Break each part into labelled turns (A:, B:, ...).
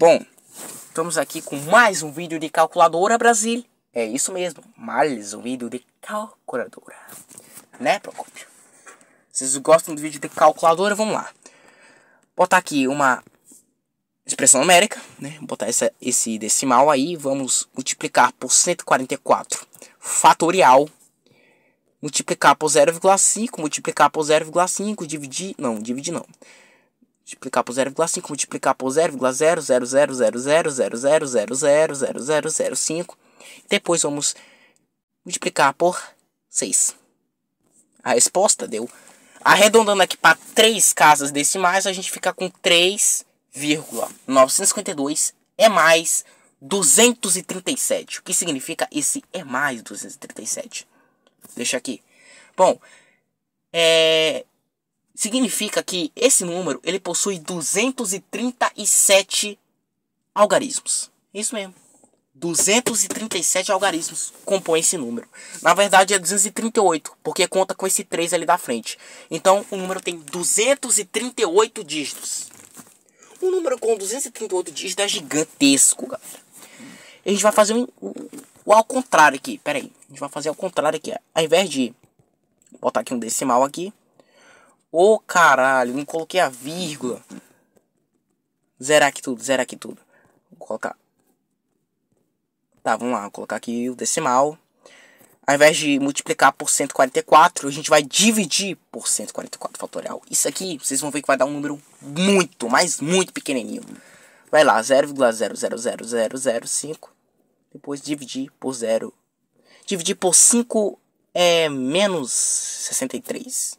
A: Bom, estamos aqui com mais um vídeo de Calculadora Brasil. É isso mesmo, mais um vídeo de Calculadora. Né, Procopio? Vocês gostam do vídeo de Calculadora? Vamos lá. Botar aqui uma expressão numérica, né? Botar essa, esse decimal aí. Vamos multiplicar por 144 fatorial. Multiplicar por 0,5, multiplicar por 0,5, dividir... Não, dividir não multiplicar por 0,5, multiplicar por 0,0000000000005. Depois vamos multiplicar por 6. A resposta deu. Arredondando aqui para 3 casas decimais, a gente fica com 3,952 é mais 237. O que significa esse é mais 237? Deixa aqui. Bom, é, significa que esse número ele possui 237 algarismos. Isso mesmo. 237 algarismos compõem esse número. Na verdade é 238, porque conta com esse 3 ali da frente. Então o número tem 238 dígitos. Um número com 238 dígitos é gigantesco, galera. A gente vai fazer o, ao contrário aqui. Pera aí. A gente vai fazer ao contrário aqui. Ao invés de botar aqui um decimal aqui, Ô oh, caralho, não coloquei a vírgula. Zerar aqui tudo, zerar aqui tudo. Vou colocar. Tá, vamos lá, vou colocar aqui o decimal. Ao invés de multiplicar por 144, a gente vai dividir por 144 fatorial. Isso aqui, vocês vão ver que vai dar um número muito, mas muito pequenininho. Vai lá, 0,00005. Depois dividir por 0. Dividir por 5 é menos 63.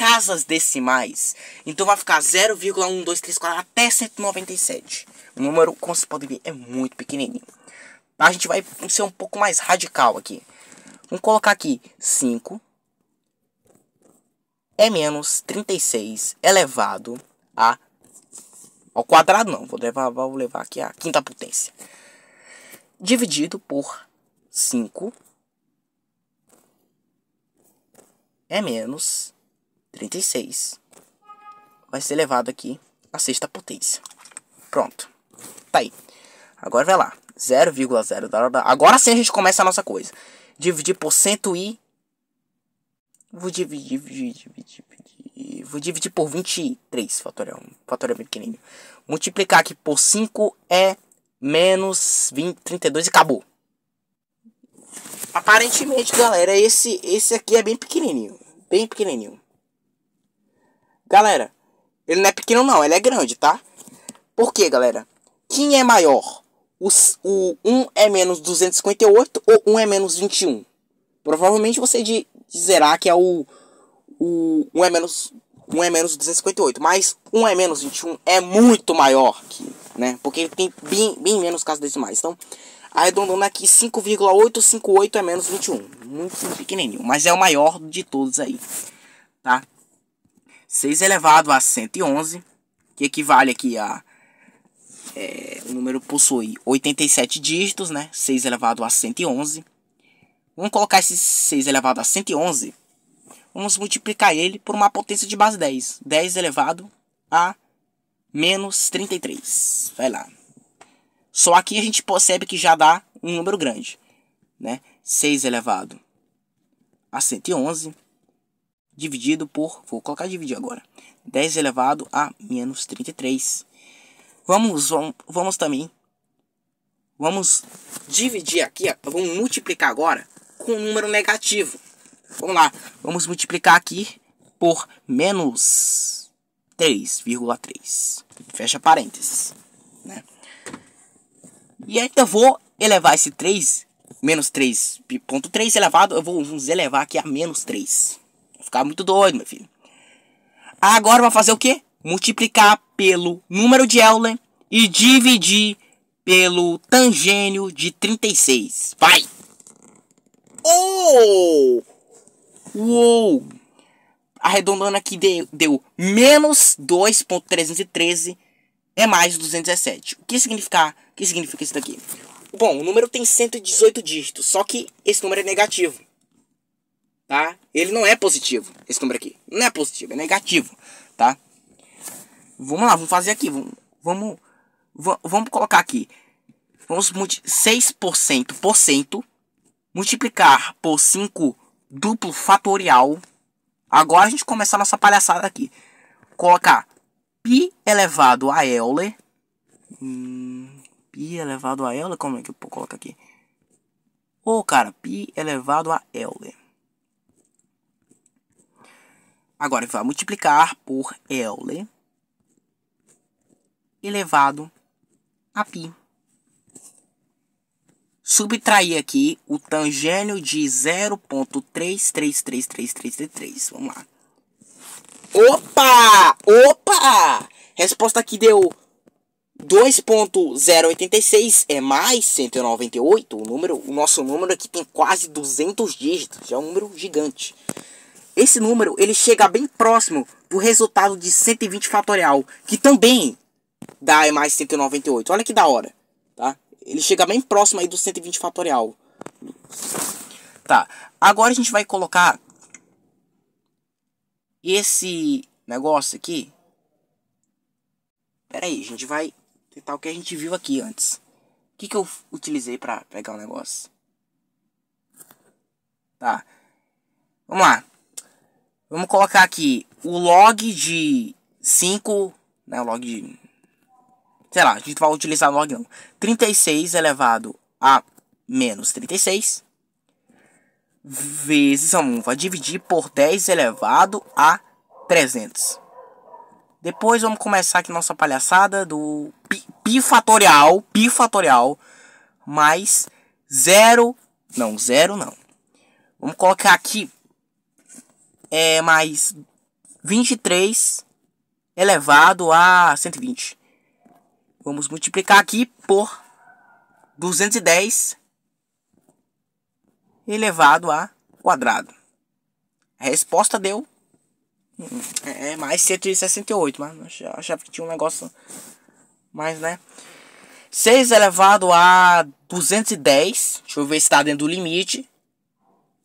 A: casas decimais. Então vai ficar 0,1234 até 197. O número, como vocês podem ver, é muito pequenininho. A gente vai ser um pouco mais radical aqui. Vamos colocar aqui 5 é menos 36 elevado a ao quadrado não, vou levar, vou levar aqui a quinta potência. Dividido por 5 é menos 36 vai ser elevado aqui à sexta potência. Pronto. Tá aí. Agora vai lá. 0,0. Agora sim a gente começa a nossa coisa. Dividir por cento e. Vou dividir, dividir, dividir, dividir. Vou dividir por 23, fatorial, fatorial bem pequenininho. Multiplicar aqui por 5 é menos 20, 32 e acabou. Aparentemente, galera, esse, esse aqui é bem pequenininho. Bem pequenininho. Galera, ele não é pequeno não, ele é grande, tá? Por quê, galera? Quem é maior? Os, o 1 é menos 258 ou 1 é menos 21? Provavelmente você de, dizerá que é o, o 1 é menos 1 é menos 258, mas 1 é menos 21 é muito maior que, né? Porque tem bem, bem menos casos decimais. Então, arredondando aqui 5,858 é menos 21. Muito pequenininho, mas é o maior de todos aí, tá? 6 elevado a 111, que equivale aqui a é, o número possui 87 dígitos, né? 6 elevado a 111. Vamos colocar esse 6 elevado a 111. Vamos multiplicar ele por uma potência de base 10. 10 elevado a menos 33. Vai lá. Só aqui a gente percebe que já dá um número grande, né? 6 elevado a 111 dividido por, vou colocar dividir agora, 10 elevado a menos 33. Vamos, vamos, vamos também, vamos dividir aqui, vamos multiplicar agora com um número negativo. Vamos lá, vamos multiplicar aqui por menos 3,3. Fecha parênteses. Né? E ainda vou elevar esse 3, menos 3,3 elevado, eu vou vamos elevar aqui a menos 3 ficar muito doido, meu filho. Agora vai fazer o quê? Multiplicar pelo número de Euler e dividir pelo tangênio de 36. Vai! Oh! Uou! Arredondando aqui deu, deu menos 2.313 é mais 217. O que significa, o que significa isso daqui? Bom, o número tem 118 dígitos, só que esse número é negativo tá? Ele não é positivo, esse número aqui. Não é positivo, é negativo, tá? Vamos lá, vamos fazer aqui, vamos, vamos, vamos colocar aqui. Vamos 6% por cento, multiplicar por 5 duplo fatorial. Agora a gente começa a nossa palhaçada aqui. Colocar π elevado a Euler. Hum, π elevado a Euler, como é que eu coloco aqui? Ô, oh, cara, π elevado a Euler. Agora, vai multiplicar por Euler elevado a π. Subtrair aqui o tangênio de 0.333333. Vamos lá. Opa! Opa! Resposta aqui deu 2.086 é mais 198. O número, o nosso número aqui tem quase 200 dígitos. É um número gigante. Esse número ele chega bem próximo do resultado de 120 fatorial, que também dá mais 198. Olha que da hora, tá? Ele chega bem próximo aí do 120 fatorial. Tá. Agora a gente vai colocar esse negócio aqui. Pera aí, a gente vai tentar o que a gente viu aqui antes. O que, que eu utilizei para pegar o negócio? Tá. Vamos lá. Vamos colocar aqui o log de 5, né, o log de, sei lá, a gente vai utilizar o log não, 36 elevado a menos 36, vezes a 1, vai dividir por 10 elevado a 300. Depois vamos começar aqui nossa palhaçada do pi, pi fatorial, pi fatorial, mais 0, não, 0 não. Vamos colocar aqui é mais 23 elevado a 120. Vamos multiplicar aqui por 210 elevado a quadrado. A resposta deu é, é mais 168, mas eu achava que tinha um negócio mais, né? 6 elevado a 210, deixa eu ver se está dentro do limite.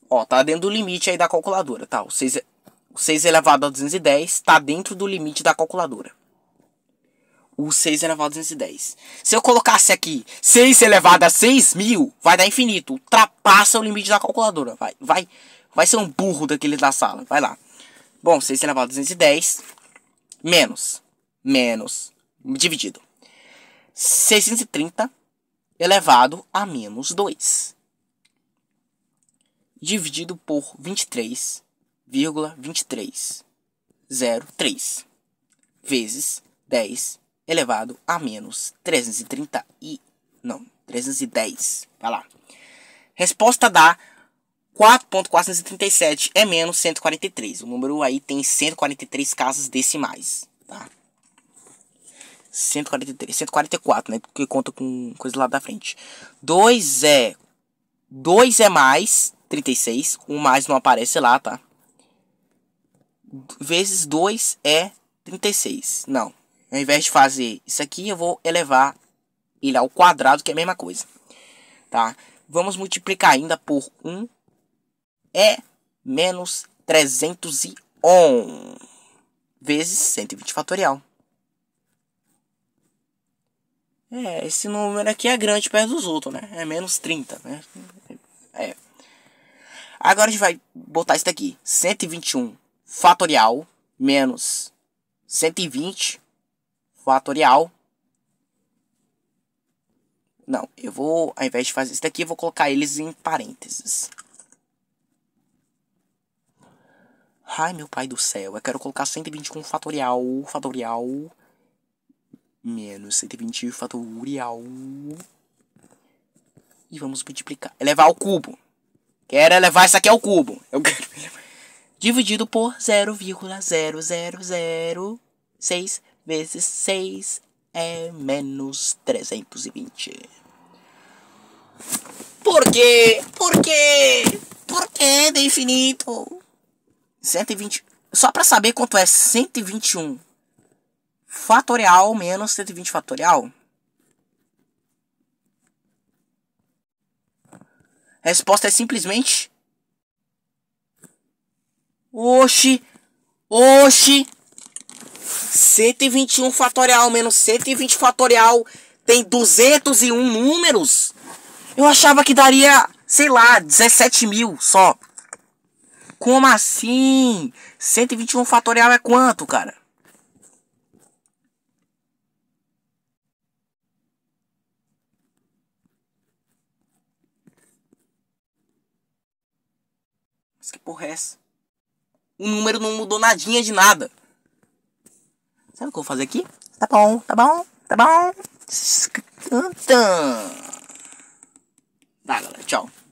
A: Ó, tá dentro do limite aí da calculadora, tá? O 6, 6 é, elevado a 210 tá dentro do limite da calculadora. O 6 elevado a 210. Se eu colocasse aqui 6 elevado a 6.000, vai dar infinito. Ultrapassa o limite da calculadora. Vai, vai, vai ser um burro daquele da sala. Vai lá. Bom, 6 elevado a 210 menos, menos, dividido. 630 elevado a menos 2 dividido por 23,2303 vezes 10 elevado a menos 330 e não, 310. Vai lá. Resposta dá 4.437 é menos 143. O número aí tem 143 casas decimais, tá? 143, 144, né? Porque conta com coisa lá da frente. 2 é 2 é mais 36, o mais não aparece lá, tá? Vezes 2 é 36. Não. Ao invés de fazer isso aqui, eu vou elevar ele ao quadrado, que é a mesma coisa. Tá? Vamos multiplicar ainda por 1. É menos 301 vezes 120 fatorial. É, esse número aqui é grande perto dos outros, né? É menos 30, né? É, Agora a gente vai botar isso daqui. 121 fatorial menos 120 fatorial. Não, eu vou, ao invés de fazer isso daqui, eu vou colocar eles em parênteses. Ai, meu pai do céu, eu quero colocar 121 fatorial, fatorial, menos 120 fatorial. E vamos multiplicar, elevar ao cubo. Quero elevar é isso aqui ao cubo. Eu quero... Dividido por 0,0006 vezes 6 é menos 320. Por quê? Por quê? Por quê do infinito? 120. Só pra saber quanto é 121 fatorial menos 120 fatorial. A resposta é simplesmente. Oxi! Oxi! 121 fatorial menos 120 fatorial tem 201 números? Eu achava que daria, sei lá, 17 mil só. Como assim? 121 fatorial é quanto, cara? Mas que porra é essa? O número não mudou nadinha de nada. Sabe o que eu vou fazer aqui? Tá bom, tá bom, tá bom. Tá, galera, tchau.